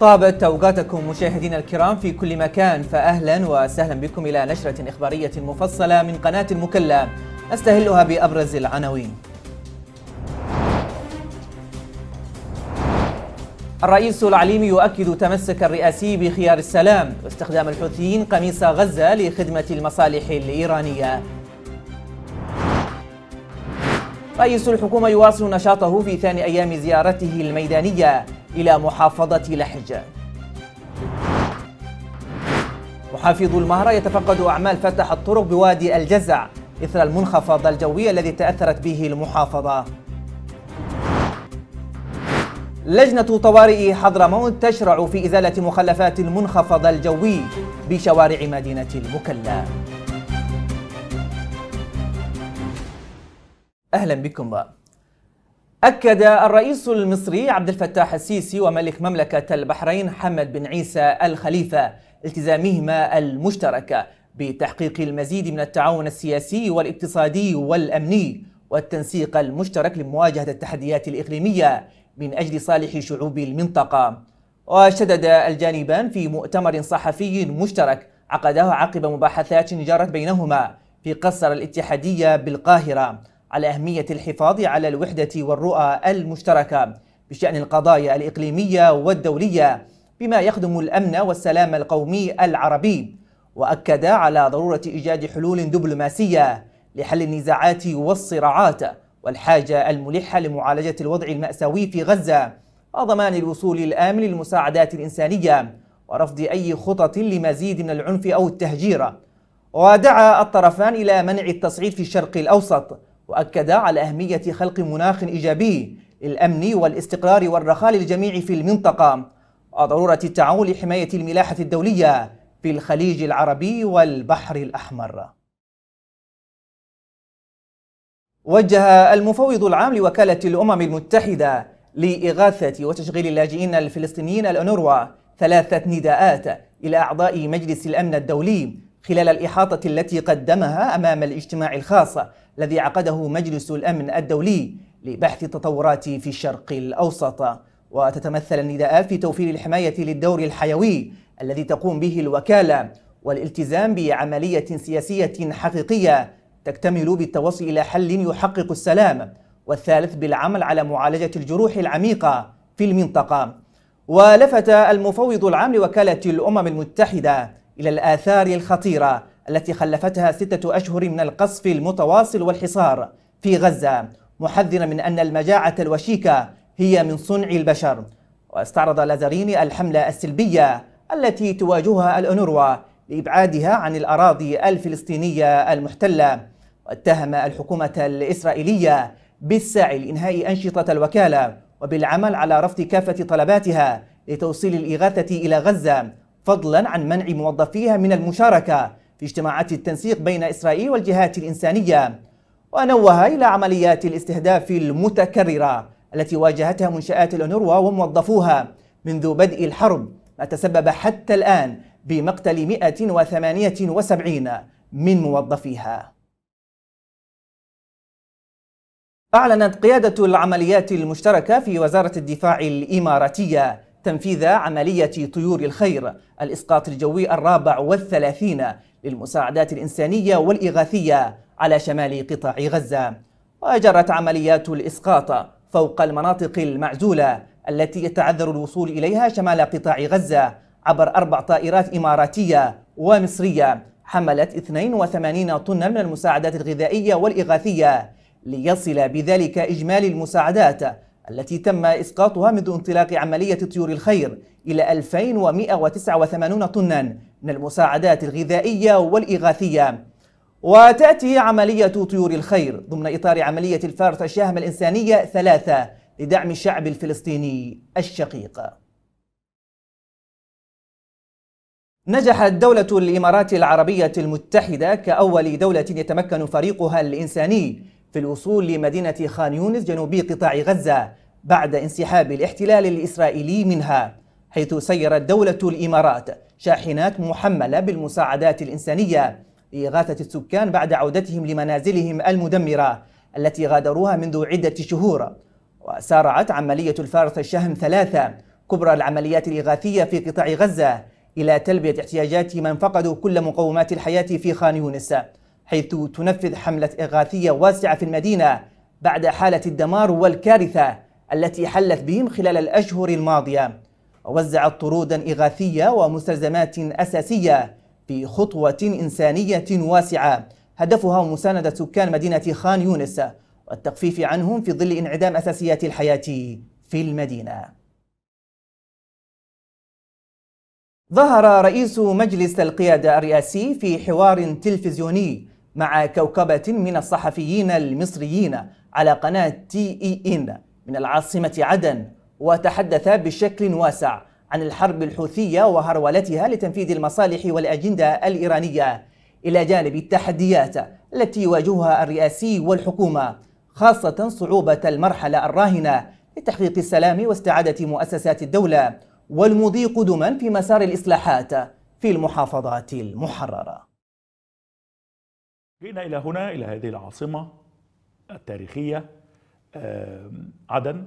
طابت أوقاتكم مشاهدينا الكرام في كل مكان فأهلا وسهلا بكم إلى نشرة إخبارية مفصلة من قناة المكلا أستهلها بأبرز العناوين الرئيس العليمي يؤكد تمسك الرئاسي بخيار السلام واستخدام الحوثيين قميص غزة لخدمة المصالح الإيرانية رئيس الحكومة يواصل نشاطه في ثاني أيام زيارته الميدانية إلى محافظة لحج محافظ المهرة يتفقد أعمال فتح الطرق بوادي الجزع إثر المنخفض الجوي الذي تأثرت به المحافظة لجنة طوارئ حضرموت تشرع في إزالة مخلفات المنخفض الجوي بشوارع مدينة المكلا أهلا بكم بقى. أكد الرئيس المصري عبد الفتاح السيسي وملك مملكة البحرين حمد بن عيسى الخليفة التزامهما المشترك بتحقيق المزيد من التعاون السياسي والاقتصادي والأمني والتنسيق المشترك لمواجهة التحديات الإقليمية من أجل صالح شعوب المنطقة وشدد الجانبان في مؤتمر صحفي مشترك عقده عقب مباحثات جرت بينهما في قصر الاتحادية بالقاهرة على أهمية الحفاظ على الوحدة والرؤى المشتركة بشأن القضايا الإقليمية والدولية بما يخدم الأمن والسلام القومي العربي وأكد على ضرورة إيجاد حلول دبلوماسية لحل النزاعات والصراعات والحاجة الملحة لمعالجة الوضع المأساوي في غزة وضمان الوصول الآمن للمساعدات الإنسانية ورفض أي خطط لمزيد من العنف أو التهجير ودعا الطرفان إلى منع التصعيد في الشرق الأوسط وأكد على أهمية خلق مناخ إيجابي للأمن والاستقرار والرخاء للجميع في المنطقة وضرورة التعاون لحماية الملاحة الدولية في الخليج العربي والبحر الأحمر وجه المفوض العام لوكالة الأمم المتحدة لإغاثة وتشغيل اللاجئين الفلسطينيين الأنوروا ثلاثة نداءات إلى أعضاء مجلس الأمن الدولي خلال الإحاطة التي قدمها أمام الاجتماع الخاص الذي عقده مجلس الأمن الدولي لبحث التطورات في الشرق الأوسط وتتمثل النداءات في توفير الحماية للدور الحيوي الذي تقوم به الوكالة والالتزام بعملية سياسية حقيقية تكتمل بالتوصل إلى حل يحقق السلام والثالث بالعمل على معالجة الجروح العميقة في المنطقة ولفت المفوض العام لوكالة الأمم المتحدة إلى الآثار الخطيرة التي خلفتها ستة أشهر من القصف المتواصل والحصار في غزة محذرا من أن المجاعة الوشيكة هي من صنع البشر واستعرض لازاريني الحملة السلبية التي تواجهها الأنوروا لإبعادها عن الأراضي الفلسطينية المحتلة واتهم الحكومة الإسرائيلية بالسعي لإنهاء أنشطة الوكالة وبالعمل على رفض كافة طلباتها لتوصيل الإغاثة إلى غزة فضلا عن منع موظفيها من المشاركة في اجتماعات التنسيق بين إسرائيل والجهات الإنسانية ونوه إلى عمليات الاستهداف المتكررة التي واجهتها منشآت الأنروا وموظفوها منذ بدء الحرب ما تسبب حتى الآن بمقتل 178 من موظفيها أعلنت قيادة العمليات المشتركة في وزارة الدفاع الإماراتية تنفيذ عملية طيور الخير الإسقاط الجوي الرابع والثلاثين للمساعدات الإنسانية والإغاثية على شمال قطاع غزة وجرت عمليات الإسقاط فوق المناطق المعزولة التي يتعذر الوصول إليها شمال قطاع غزة عبر أربع طائرات إماراتية ومصرية حملت 82 طنا من المساعدات الغذائية والإغاثية ليصل بذلك إجمالي المساعدات التي تم إسقاطها منذ انطلاق عملية طيور الخير إلى 2189 طنا من المساعدات الغذائية والإغاثية وتأتي عملية طيور الخير ضمن إطار عملية الفارس الشاهمة الإنسانية ثلاثة لدعم الشعب الفلسطيني الشقيق نجحت دولة الإمارات العربية المتحدة كأول دولة يتمكن فريقها الإنساني في الوصول لمدينة خان يونس جنوبي قطاع غزة بعد انسحاب الاحتلال الإسرائيلي منها حيث سيرت دولة الإمارات شاحنات محملة بالمساعدات الإنسانية لإغاثة السكان بعد عودتهم لمنازلهم المدمرة التي غادروها منذ عدة شهور وسارعت عملية الفارس الشهم ثلاثة كبرى العمليات الإغاثية في قطاع غزة إلى تلبية احتياجات من فقدوا كل مقومات الحياة في خان يونس حيث تنفذ حملة إغاثية واسعة في المدينة بعد حالة الدمار والكارثة التي حلت بهم خلال الأشهر الماضية ووزعت طرودا إغاثية ومستلزمات أساسية في خطوة إنسانية واسعة هدفها مساندة سكان مدينة خان يونس والتخفيف عنهم في ظل انعدام أساسيات الحياة في المدينة ظهر رئيس مجلس القيادة الرئاسي في حوار تلفزيوني مع كوكبة من الصحفيين المصريين على قناة تي إي إن من العاصمة عدن وتحدث بشكل واسع عن الحرب الحوثية وهرولتها لتنفيذ المصالح والأجندة الإيرانية إلى جانب التحديات التي يواجهها الرئاسي والحكومة خاصة صعوبة المرحلة الراهنة لتحقيق السلام واستعادة مؤسسات الدولة والمضي قدما في مسار الإصلاحات في المحافظات المحررة جئنا إلى هنا إلى هذه العاصمة التاريخية عدن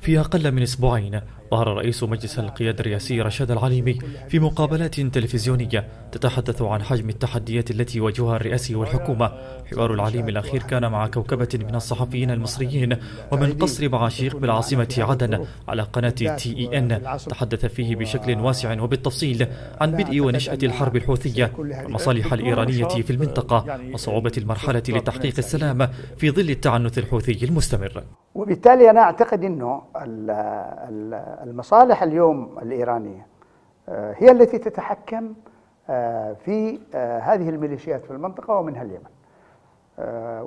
في أقل من أسبوعين ظهر رئيس مجلس القيادة الرئاسي رشاد العليمي في مقابلات تلفزيونية تتحدث عن حجم التحديات التي يواجهها الرئاسي والحكومة حوار العليم الأخير كان مع كوكبة من الصحفيين المصريين ومن قصر معاشيق بالعاصمة عدن على قناة تي إي إن تحدث فيه بشكل واسع وبالتفصيل عن بدء ونشأة الحرب الحوثية والمصالح الإيرانية في المنطقة وصعوبة المرحلة لتحقيق السلام في ظل التعنت الحوثي المستمر وبالتالي انا اعتقد انه المصالح اليوم الايرانيه آه، هي التي تتحكم آه، في آه، هذه الميليشيات في المنطقه ومنها اليمن.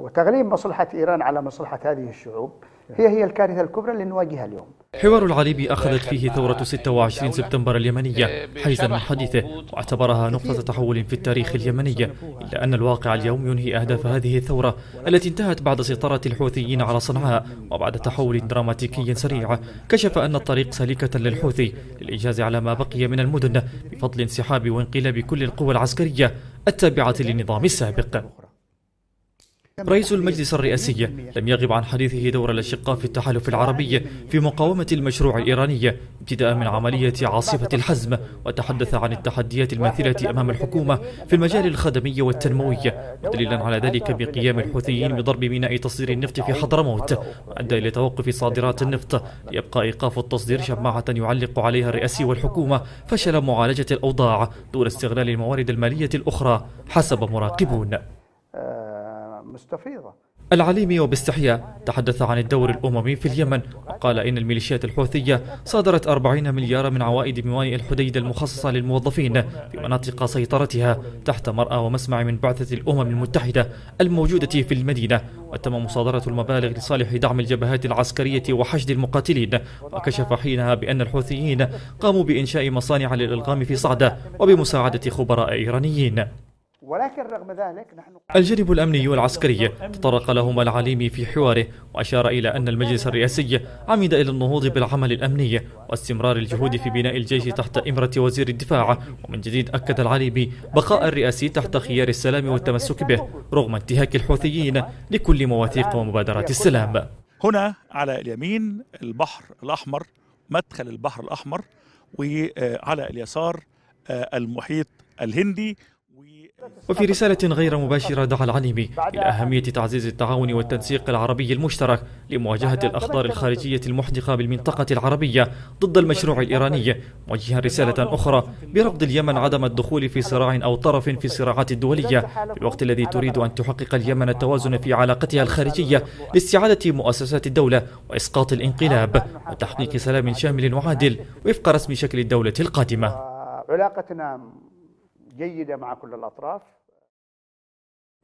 وتغليب مصلحه ايران على مصلحه هذه الشعوب هي هي الكارثه الكبرى اللي نواجهها اليوم. حوار العليبي أخذت فيه ثورة 26 سبتمبر اليمنية حيزا من حديثه واعتبرها نقطة تحول في التاريخ اليمني إلا أن الواقع اليوم ينهي أهداف هذه الثورة التي انتهت بعد سيطرة الحوثيين على صنعاء وبعد تحول دراماتيكي سريع كشف أن الطريق سالكة للحوثي للإنجاز على ما بقي من المدن بفضل انسحاب وانقلاب كل القوى العسكرية التابعة للنظام السابق رئيس المجلس الرئاسي لم يغب عن حديثه دور الأشقاء في التحالف العربي في مقاومة المشروع الإيراني ابتداء من عملية عاصفة الحزم وتحدث عن التحديات الماثلة أمام الحكومة في المجال الخدمي والتنموي ودليلا على ذلك بقيام الحوثيين بضرب ميناء تصدير النفط في حضرموت وأدى إلى توقف صادرات النفط ليبقى إيقاف التصدير شماعة يعلق عليها الرئاسي والحكومة فشل معالجة الأوضاع دون استغلال الموارد المالية الأخرى حسب مراقبون آه، مستفيضة العليمي وباستحياء تحدث عن الدور الأممي في اليمن وقال إن الميليشيات الحوثية صادرت 40 مليار من عوائد موانئ الحديدة المخصصة للموظفين في مناطق سيطرتها تحت مرأى ومسمع من بعثة الأمم المتحدة الموجودة في المدينة وتم مصادرة المبالغ لصالح دعم الجبهات العسكرية وحشد المقاتلين وكشف حينها بأن الحوثيين قاموا بإنشاء مصانع للإلغام في صعدة وبمساعدة خبراء إيرانيين ولكن رغم ذلك نحن الجانب الأمني والعسكري تطرق لهما العليمي في حواره وأشار إلى أن المجلس الرئاسي عمد إلى النهوض بالعمل الأمني واستمرار الجهود في بناء الجيش تحت إمرة وزير الدفاع ومن جديد أكد العليمي بقاء الرئاسي تحت خيار السلام والتمسك به رغم انتهاك الحوثيين لكل مواثيق ومبادرات السلام هنا على اليمين البحر الأحمر مدخل البحر الأحمر وعلى اليسار آه، المحيط الهندي وفي رسالة غير مباشرة دعا العلمي إلى أهمية تعزيز التعاون والتنسيق العربي المشترك لمواجهة الأخطار الخارجية المحدقة بالمنطقة العربية ضد المشروع الإيراني موجها رسالة أخرى برفض اليمن عدم الدخول في صراع أو طرف في الصراعات الدولية في الوقت الذي تريد أن تحقق اليمن التوازن في علاقتها الخارجية لاستعادة مؤسسات الدولة وإسقاط الانقلاب آه، نعم. وتحقيق سلام شامل وعادل وفق رسم شكل الدولة القادمة آه، علاقتنا جيدة مع كل الأطراف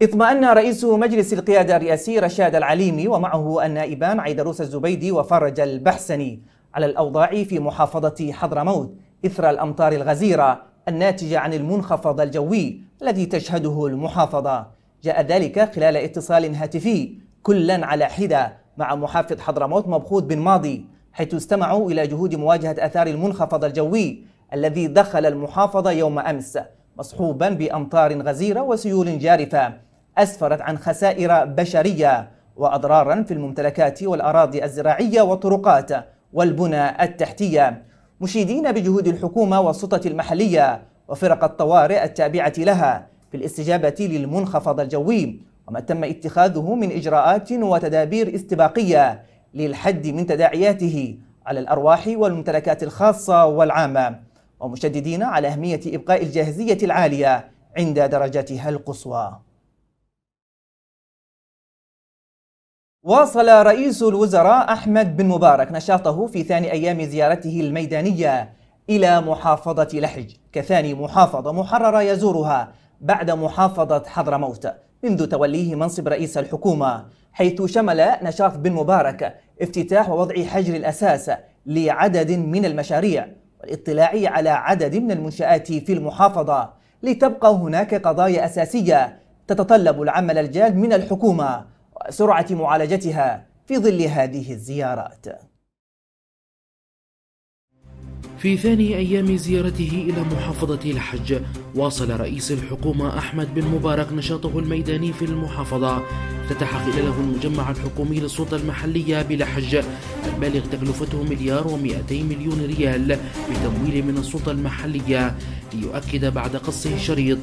اطمأن رئيس مجلس القيادة الرئاسي رشاد العليمي ومعه النائبان عيدروس الزبيدي وفرج البحسني على الأوضاع في محافظة حضرموت إثر الأمطار الغزيرة الناتجة عن المنخفض الجوي الذي تشهده المحافظة جاء ذلك خلال اتصال هاتفي كلا على حدة مع محافظ حضرموت مبخوت بن ماضي حيث استمعوا إلى جهود مواجهة أثار المنخفض الجوي الذي دخل المحافظة يوم أمس مصحوبا بأمطار غزيرة وسيول جارفة أسفرت عن خسائر بشرية وأضرارا في الممتلكات والأراضي الزراعية والطرقات والبنى التحتية مشيدين بجهود الحكومة والسلطة المحلية وفرق الطوارئ التابعة لها في الاستجابة للمنخفض الجوي وما تم اتخاذه من إجراءات وتدابير استباقية للحد من تداعياته على الأرواح والممتلكات الخاصة والعامة ومشددين على أهمية إبقاء الجاهزية العالية عند درجتها القصوى واصل رئيس الوزراء أحمد بن مبارك نشاطه في ثاني أيام زيارته الميدانية إلى محافظة لحج كثاني محافظة محررة يزورها بعد محافظة حضرموت منذ توليه منصب رئيس الحكومة حيث شمل نشاط بن مبارك افتتاح ووضع حجر الأساس لعدد من المشاريع والاطلاع على عدد من المنشآت في المحافظة لتبقى هناك قضايا أساسية تتطلب العمل الجاد من الحكومة وسرعة معالجتها في ظل هذه الزيارات في ثاني أيام زيارته إلى محافظة الحج واصل رئيس الحكومة أحمد بن مبارك نشاطه الميداني في المحافظة افتتح خلاله المجمع الحكومي للسلطة المحلية بلحج البالغ تكلفته مليار و200 مليون ريال بتمويل من السلطة المحلية ليؤكد بعد قصه الشريط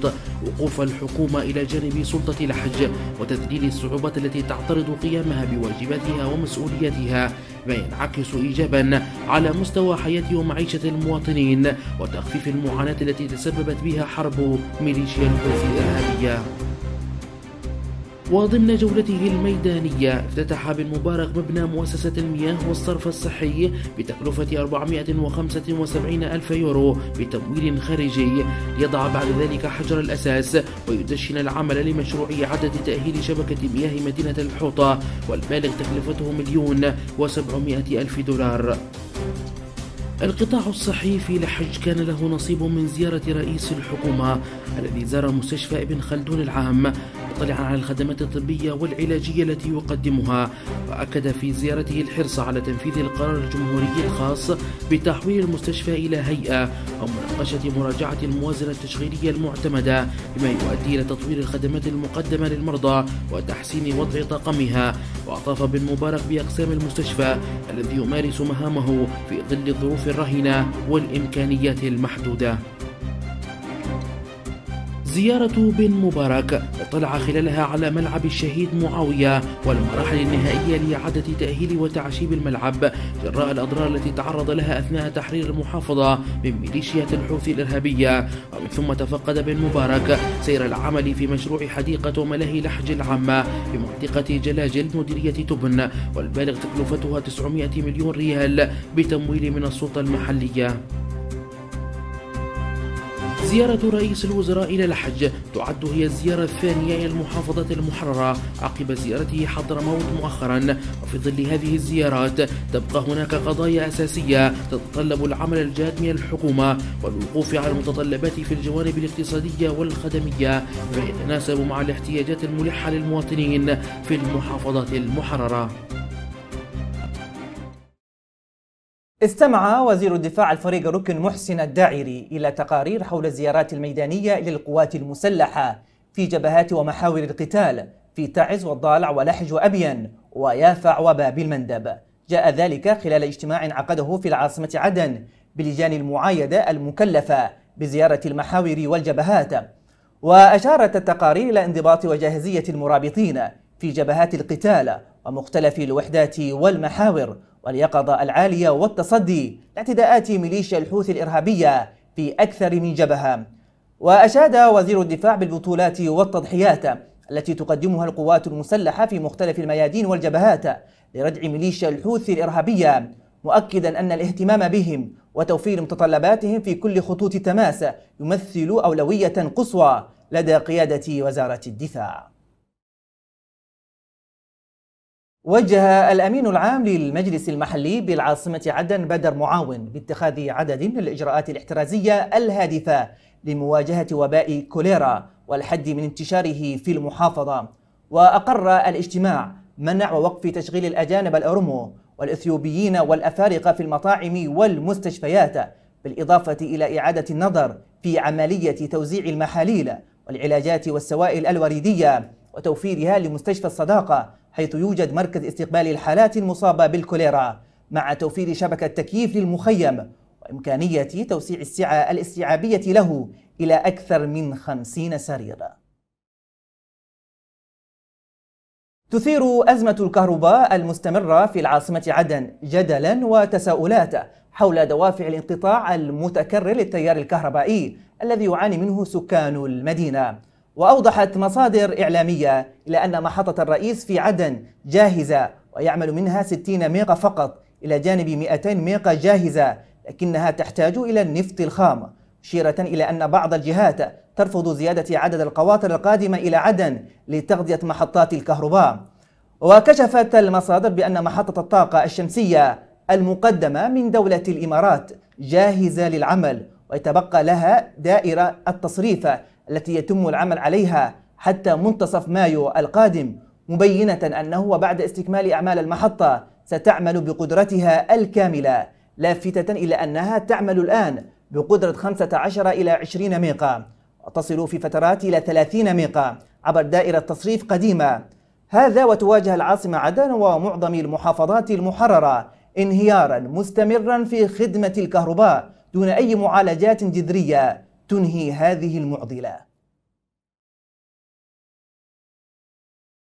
وقوف الحكومة إلى جانب سلطة لحج وتذليل الصعوبات التي تعترض قيامها بواجباتها ومسؤولياتها ما ينعكس إيجابا على مستوى حياة ومعيشة المواطنين وتخفيف المعاناة التي تسببت بها حرب ميليشيا الحوثي الإرهابية وضمن جولته الميدانية افتتح بن مبارك مبنى مؤسسة المياه والصرف الصحي بتكلفة 475 ألف يورو بتمويل خارجي ليضع بعد ذلك حجر الأساس ويدشن العمل لمشروع إعادة تأهيل شبكة مياه مدينة الحوطة والبالغ تكلفته مليون و700 ألف دولار القطاع الصحي في لحج كان له نصيب من زيارة رئيس الحكومة الذي زار مستشفى ابن خلدون العام يطلع على الخدمات الطبية والعلاجية التي يقدمها وأكد في زيارته الحرص على تنفيذ القرار الجمهوري الخاص بتحويل المستشفى إلى هيئة ومناقشة مراجعة الموازنة التشغيلية المعتمدة بما يؤدي إلى تطوير الخدمات المقدمة للمرضى وتحسين وضع طاقمها وأطاف بن مبارك بأقسام المستشفى الذي يمارس مهامه في ظل الظروف الرهنة والإمكانيات المحدودة زيارة بن مبارك اطلع خلالها على ملعب الشهيد معاوية والمراحل النهائية لإعادة تأهيل وتعشيب الملعب جراء الأضرار التي تعرض لها أثناء تحرير المحافظة من ميليشيا الحوثي الإرهابية ومن ثم تفقد بن مبارك سير العمل في مشروع حديقة ملاهي لحج العامة بمنطقة جلاجل مديرية تبن والبالغ تكلفتها 900 مليون ريال بتمويل من السلطة المحلية زيارة رئيس الوزراء إلى الحج تعد هي الزيارة الثانية إلى المحافظة المحررة عقب زيارته حضرموت مؤخرا وفي ظل هذه الزيارات تبقى هناك قضايا أساسية تتطلب العمل الجاد من الحكومة والوقوف على المتطلبات في الجوانب الاقتصادية والخدمية ويتناسب مع الاحتياجات الملحة للمواطنين في المحافظة المحررة استمع وزير الدفاع الفريق ركن محسن الداعري إلى تقارير حول الزيارات الميدانية للقوات المسلحة في جبهات ومحاور القتال في تعز والضالع ولحج وأبين ويافع وباب المندب جاء ذلك خلال اجتماع عقده في العاصمة عدن بلجان المعايدة المكلفة بزيارة المحاور والجبهات وأشارت التقارير إلى انضباط وجاهزية المرابطين في جبهات القتال ومختلف الوحدات والمحاور واليقظة العالية والتصدي لاعتداءات ميليشيا الحوثي الإرهابية في أكثر من جبهة وأشاد وزير الدفاع بالبطولات والتضحيات التي تقدمها القوات المسلحة في مختلف الميادين والجبهات لردع ميليشيا الحوثي الإرهابية مؤكدا أن الاهتمام بهم وتوفير متطلباتهم في كل خطوط التماس يمثل أولوية قصوى لدى قيادة وزارة الدفاع وجه الأمين العام للمجلس المحلي بالعاصمة عدن بدر معاون باتخاذ عدد من الإجراءات الاحترازية الهادفة لمواجهة وباء كوليرا والحد من انتشاره في المحافظة وأقر الاجتماع منع ووقف تشغيل الأجانب الأرمو والإثيوبيين والأفارقة في المطاعم والمستشفيات بالإضافة إلى إعادة النظر في عملية توزيع المحاليل والعلاجات والسوائل الوريدية وتوفيرها لمستشفى الصداقة حيث يوجد مركز استقبال الحالات المصابة بالكوليرا مع توفير شبكة تكييف للمخيم وإمكانية توسيع السعة الاستيعابية له إلى أكثر من خمسين سرير تثير أزمة الكهرباء المستمرة في العاصمة عدن جدلا وتساؤلات حول دوافع الانقطاع المتكرر للتيار الكهربائي الذي يعاني منه سكان المدينة وأوضحت مصادر إعلامية إلى أن محطة الرئيس في عدن جاهزة ويعمل منها 60 ميغا فقط إلى جانب 200 ميغا جاهزة لكنها تحتاج إلى النفط الخام مشيرة إلى أن بعض الجهات ترفض زيادة عدد القواطر القادمة إلى عدن لتغذية محطات الكهرباء وكشفت المصادر بأن محطة الطاقة الشمسية المقدمة من دولة الإمارات جاهزة للعمل ويتبقى لها دائرة التصريف التي يتم العمل عليها حتى منتصف مايو القادم مبينة أنه وبعد استكمال أعمال المحطة ستعمل بقدرتها الكاملة لافتة إلى أنها تعمل الآن بقدرة 15 إلى 20 ميقا وتصل في فترات إلى 30 ميقا عبر دائرة تصريف قديمة هذا وتواجه العاصمة عدن ومعظم المحافظات المحررة انهيارا مستمرا في خدمة الكهرباء دون أي معالجات جذرية تنهي هذه المعضله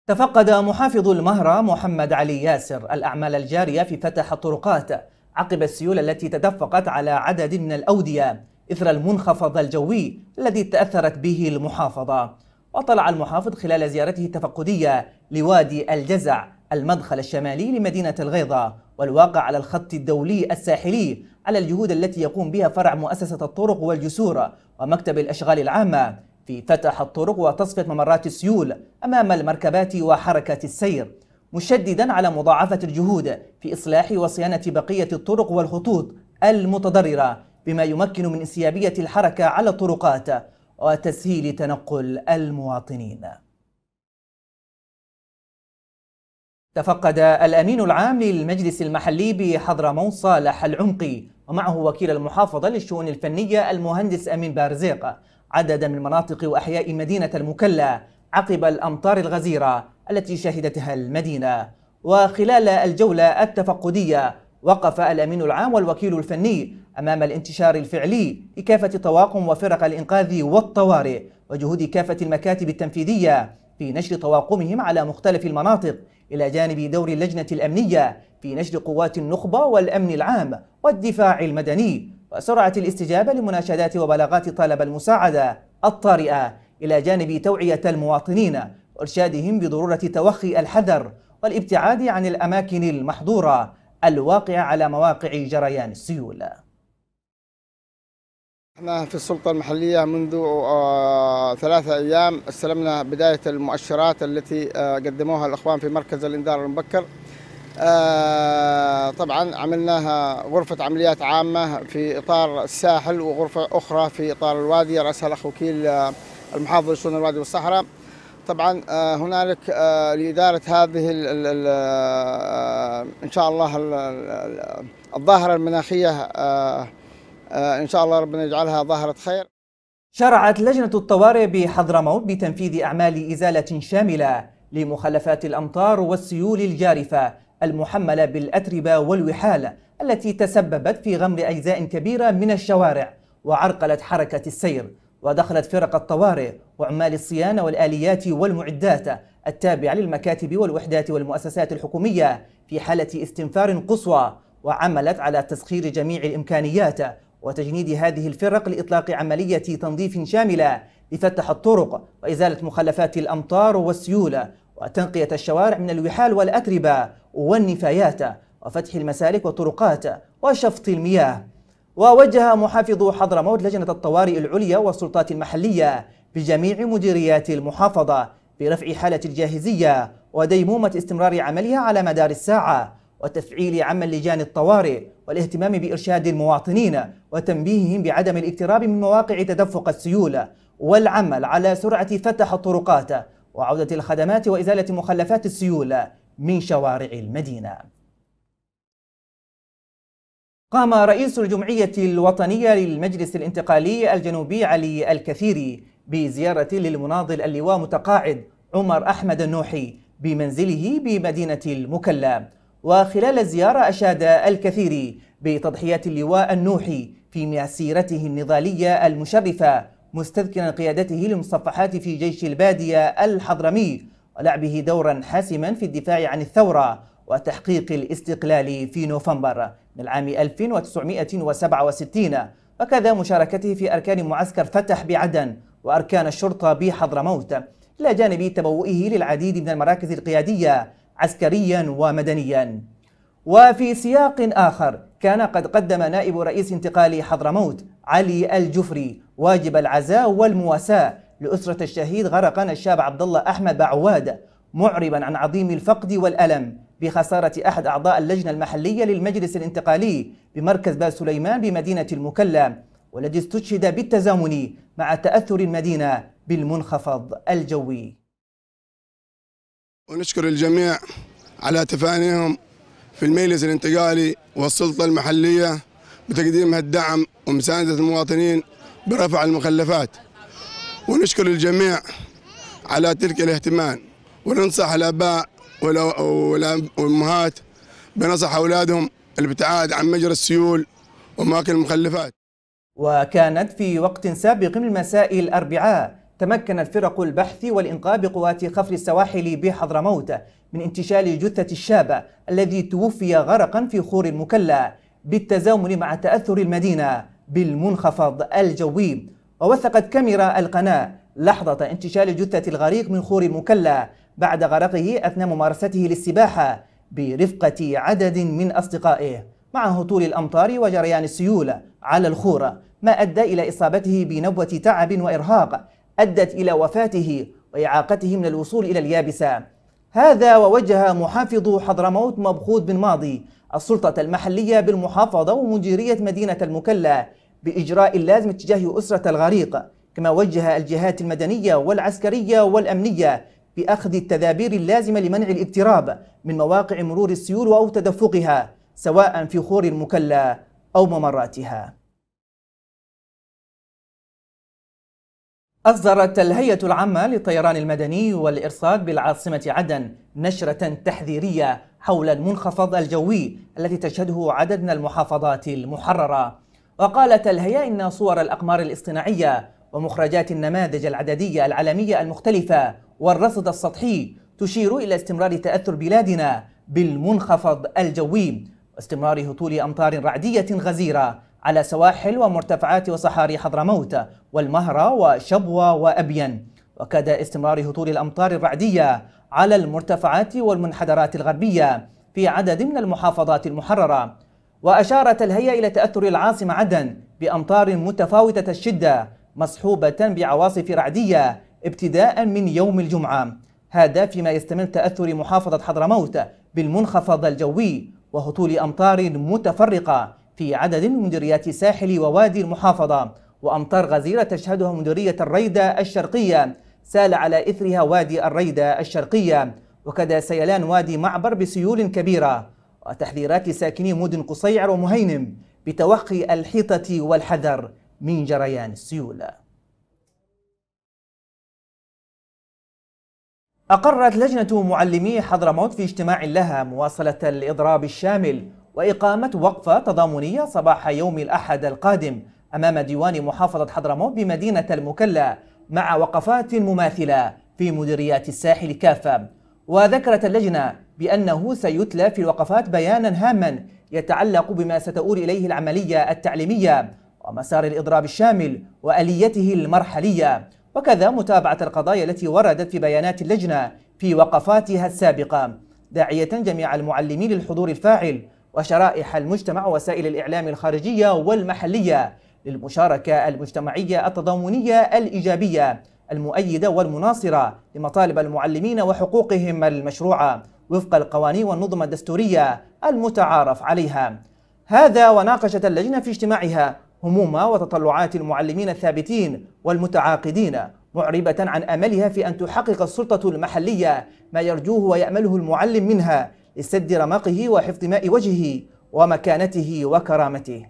تفقد محافظ المهرة محمد علي ياسر الأعمال الجارية في فتح الطرقات عقب السيول التي تدفقت على عدد من الأودية إثر المنخفض الجوي الذي تأثرت به المحافظة وطلع المحافظ خلال زيارته التفقدية لوادي الجزع المدخل الشمالي لمدينة الغيضة والواقع على الخط الدولي الساحلي على الجهود التي يقوم بها فرع مؤسسة الطرق والجسور ومكتب الأشغال العامة في فتح الطرق وتصفية ممرات السيول أمام المركبات وحركة السير مشددا على مضاعفة الجهود في إصلاح وصيانة بقية الطرق والخطوط المتضررة بما يمكن من انسيابية الحركة على الطرقات وتسهيل تنقل المواطنين تفقد الأمين العام للمجلس المحلي بحضرموت صالح العمقي ومعه وكيل المحافظة للشؤون الفنية المهندس أمين بارزيق عددا من مناطق وأحياء مدينة المكلا عقب الأمطار الغزيرة التي شهدتها المدينة وخلال الجولة التفقدية وقف الأمين العام والوكيل الفني أمام الانتشار الفعلي لكافة طواقم وفرق الإنقاذ والطوارئ وجهود كافة المكاتب التنفيذية في نشر طواقمهم على مختلف المناطق إلى جانب دور اللجنة الأمنية في نشر قوات النخبة والأمن العام والدفاع المدني وسرعة الاستجابة لمناشدات وبلاغات طلب المساعدة الطارئة إلى جانب توعية المواطنين وإرشادهم بضرورة توخي الحذر والابتعاد عن الأماكن المحظورة الواقعة على مواقع جريان السيول احنا في السلطة المحلية منذ آه، ثلاثة أيام استلمنا بداية المؤشرات التي آه، قدموها الأخوان في مركز الإنذار المبكر آه، طبعا عملناها غرفة عمليات عامة في إطار الساحل وغرفة أخرى في إطار الوادي رأسها الأخ وكيل المحافظ لشؤون الوادي والصحراء طبعا هنالك لإدارة هذه ال ال إن شاء الله الظاهرة المناخية آه، ان شاء الله ربنا يجعلها ظاهره خير شرعت لجنه الطوارئ بحضرموت بتنفيذ اعمال ازاله شامله لمخلفات الامطار والسيول الجارفه المحمله بالاتربه والوحال التي تسببت في غمر اجزاء كبيره من الشوارع وعرقلت حركه السير ودخلت فرق الطوارئ وعمال الصيانه والاليات والمعدات التابعه للمكاتب والوحدات والمؤسسات الحكوميه في حاله استنفار قصوى وعملت على تسخير جميع الامكانيات وتجنيد هذه الفرق لإطلاق عملية تنظيف شاملة لفتح الطرق وإزالة مخلفات الأمطار والسيول وتنقية الشوارع من الوحال والأتربة والنفايات وفتح المسالك والطرقات وشفط المياه ووجه محافظ حضرموت لجنة الطوارئ العليا والسلطات المحلية بجميع مديريات المحافظة برفع حالة الجاهزية وديمومة استمرار عملها على مدار الساعة وتفعيل عمل لجان الطوارئ والاهتمام بإرشاد المواطنين وتنبيههم بعدم الاقتراب من مواقع تدفق السيولة والعمل على سرعة فتح الطرقات وعودة الخدمات وإزالة مخلفات السيولة من شوارع المدينة قام رئيس الجمعية الوطنية للمجلس الانتقالي الجنوبي علي الكثيري بزيارة للمناضل اللواء متقاعد عمر أحمد النوحي بمنزله بمدينة المكلا وخلال الزيارة أشاد الكثير بتضحيات اللواء النوحي في مسيرته النضالية المشرفة مستذكرا قيادته للمصفحات في جيش البادية الحضرمي ولعبه دورا حاسما في الدفاع عن الثورة وتحقيق الاستقلال في نوفمبر من العام 1967 وكذا مشاركته في أركان معسكر فتح بعدن وأركان الشرطة بحضرموت إلى جانب تبوئه للعديد من المراكز القيادية عسكريا ومدنيا وفي سياق آخر كان قد قدم نائب رئيس انتقالي حضرموت علي الجفري واجب العزاء والمواساة لأسرة الشهيد غرقنا الشاب عبد الله أحمد بعواد معربا عن عظيم الفقد والألم بخسارة أحد أعضاء اللجنة المحلية للمجلس الانتقالي بمركز باب سليمان بمدينة المكلا والذي استشهد بالتزامن مع تأثر المدينة بالمنخفض الجوي ونشكر الجميع على تفانيهم في المجلس الانتقالي والسلطة المحلية بتقديم الدعم ومساندة المواطنين برفع المخلفات ونشكر الجميع على تلك الاهتمام وننصح الآباء والأمهات بنصح أولادهم الابتعاد عن مجرى السيول وماكل المخلفات وكانت في وقت سابق من مساء الأربعاء تمكنت فرق البحث والإنقاذ بقوات خفر السواحل بحضرموت من انتشال جثة الشاب الذي توفي غرقا في خور المكلا بالتزامن مع تأثر المدينة بالمنخفض الجوي ووثقت كاميرا القناة لحظة انتشال جثة الغريق من خور المكلا بعد غرقه أثناء ممارسته للسباحة برفقة عدد من أصدقائه مع هطول الأمطار وجريان السيول على الخور ما أدى إلى إصابته بنبوة تعب وإرهاق أدت إلى وفاته وإعاقته من الوصول إلى اليابسة هذا ووجه محافظ حضرموت مبخوت بن ماضي السلطة المحلية بالمحافظة ومديرية مدينة المكلا بإجراء اللازم تجاه أسرة الغريق كما وجه الجهات المدنية والعسكرية والأمنية بأخذ التدابير اللازمة لمنع الاقتراب من مواقع مرور السيول أو تدفقها سواء في خور المكلا أو ممراتها أصدرت الهيئة العامة للطيران المدني والإرصاد بالعاصمة عدن نشرة تحذيرية حول المنخفض الجوي الذي تشهده عدد من المحافظات المحررة وقالت الهيئة إن صور الأقمار الاصطناعية ومخرجات النماذج العددية العالمية المختلفة والرصد السطحي تشير إلى استمرار تأثر بلادنا بالمنخفض الجوي واستمرار هطول أمطار رعدية غزيرة على سواحل ومرتفعات وصحاري حضرموت والمهرة وشبوة وأبين وكاد استمرار هطول الأمطار الرعدية على المرتفعات والمنحدرات الغربية في عدد من المحافظات المحررة وأشارت الهيئة إلى تأثر العاصمة عدن بأمطار متفاوتة الشدة مصحوبة بعواصف رعدية ابتداء من يوم الجمعة هذا فيما يستمر تأثر محافظة حضرموت بالمنخفض الجوي وهطول أمطار متفرقة في عدد من مديريات ساحل ووادي المحافظة وأمطار غزيرة تشهدها مديرية الريدة الشرقية سال على إثرها وادي الريدة الشرقية وكذا سيلان وادي معبر بسيول كبيرة وتحذيرات لساكني مدن قصيع ومهينم بتوقي الحيطة والحذر من جريان السيول أقرت لجنة معلمي حضرموت في اجتماع لها مواصلة الإضراب الشامل وإقامة وقفة تضامنية صباح يوم الأحد القادم أمام ديوان محافظة حضرموت بمدينة المكلا مع وقفات مماثلة في مديريات الساحل كافة وذكرت اللجنة بأنه سيتلى في الوقفات بيانا هاما يتعلق بما ستؤول إليه العملية التعليمية ومسار الإضراب الشامل وآليته المرحلية وكذا متابعة القضايا التي وردت في بيانات اللجنة في وقفاتها السابقة داعية جميع المعلمين للحضور الفاعل وشرائح المجتمع وسائل الإعلام الخارجية والمحلية للمشاركة المجتمعية التضامنية الإيجابية المؤيدة والمناصرة لمطالب المعلمين وحقوقهم المشروعة وفق القوانين والنظم الدستورية المتعارف عليها هذا وناقشت اللجنة في اجتماعها هموم وتطلعات المعلمين الثابتين والمتعاقدين معربة عن أملها في أن تحقق السلطة المحلية ما يرجوه ويأمله المعلم منها لسد رمقه وحفظ ماء وجهه ومكانته وكرامته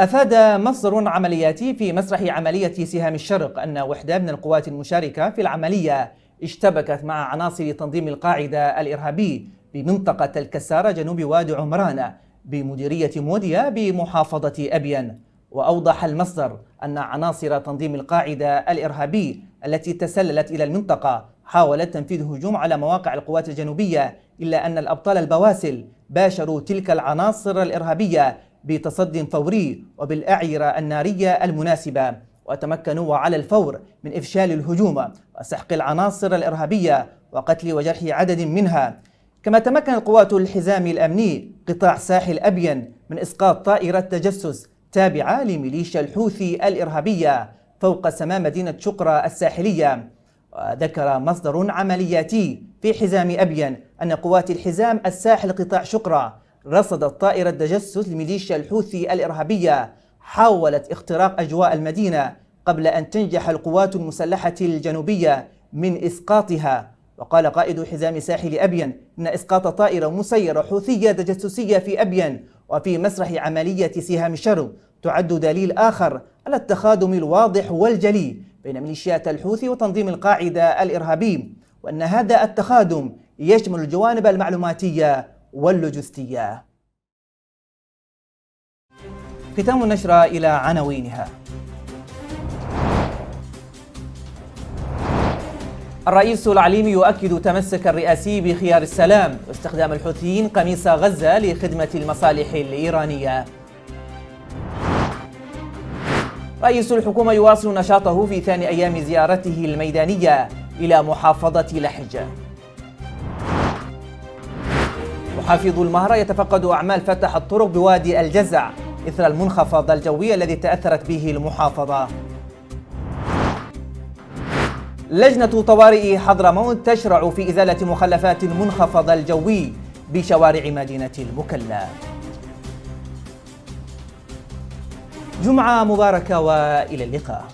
أفاد مصدر عملياتي في مسرح عملية سهام الشرق أن وحدة من القوات المشاركة في العملية اشتبكت مع عناصر تنظيم القاعدة الإرهابي بمنطقة الكسارة جنوب وادي عمران بمديرية موديا بمحافظة أبين وأوضح المصدر أن عناصر تنظيم القاعدة الإرهابي التي تسللت إلى المنطقة حاولت تنفيذ هجوم على مواقع القوات الجنوبية إلا أن الأبطال البواسل باشروا تلك العناصر الإرهابية بتصد فوري وبالأعيرة النارية المناسبة وتمكنوا على الفور من إفشال الهجوم وسحق العناصر الإرهابية وقتل وجرح عدد منها كما تمكن القوات الحزام الأمني قطاع ساحل أبين من إسقاط طائرة تجسس تابعة لميليشيا الحوثي الإرهابية فوق سماء مدينة شقرة الساحلية ذكر مصدر عملياتي في حزام أبين أن قوات الحزام الساحل قطاع شقرة رصدت طائرة تجسس لميليشيا الحوثي الإرهابية حاولت اختراق أجواء المدينة قبل أن تنجح القوات المسلحة الجنوبية من إسقاطها وقال قائد حزام ساحل أبين إن إسقاط طائرة مسيرة حوثية تجسسية في أبين وفي مسرح عملية سهام شرو تعد دليل آخر على التخادم الواضح والجلي بين ميليشيات الحوثي وتنظيم القاعدة الإرهابي وأن هذا التخادم يشمل الجوانب المعلوماتية واللوجستية ختام النشرة إلى عناوينها الرئيس العليمي يؤكد تمسك الرئاسي بخيار السلام واستخدام الحوثيين قميص غزة لخدمة المصالح الإيرانية رئيس الحكومة يواصل نشاطه في ثاني أيام زيارته الميدانية إلى محافظة لحجة محافظ المهرة يتفقد أعمال فتح الطرق بوادي الجزع إثر المنخفض الجوي الذي تأثرت به المحافظة لجنة طوارئ حضرموت تشرع في إزالة مخلفات المنخفض الجوي بشوارع مدينة المكلا جمعة مباركة وإلى اللقاء